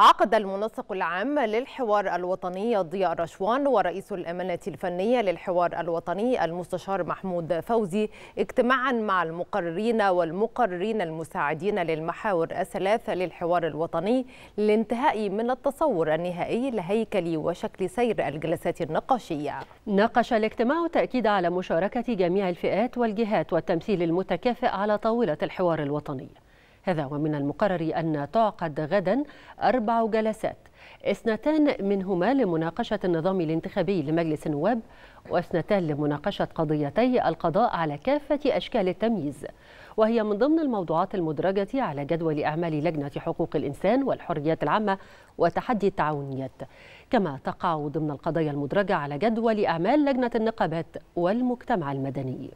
عقد المنسق العام للحوار الوطني ضياء رشوان ورئيس الأمانة الفنية للحوار الوطني المستشار محمود فوزي اجتماعا مع المقررين والمقررين المساعدين للمحاور الثلاث للحوار الوطني للانتهاء من التصور النهائي لهيكل وشكل سير الجلسات النقاشية ناقش الاجتماع التأكيد على مشاركة جميع الفئات والجهات والتمثيل المتكافئ على طاولة الحوار الوطني هذا ومن المقرر أن تعقد غدا أربع جلسات اثنتان منهما لمناقشة النظام الانتخابي لمجلس النواب واثنتان لمناقشة قضيتي القضاء على كافة أشكال التمييز وهي من ضمن الموضوعات المدرجة على جدول أعمال لجنة حقوق الإنسان والحريات العامة وتحدي التعاونيات كما تقع ضمن القضايا المدرجة على جدول أعمال لجنة النقابات والمجتمع المدني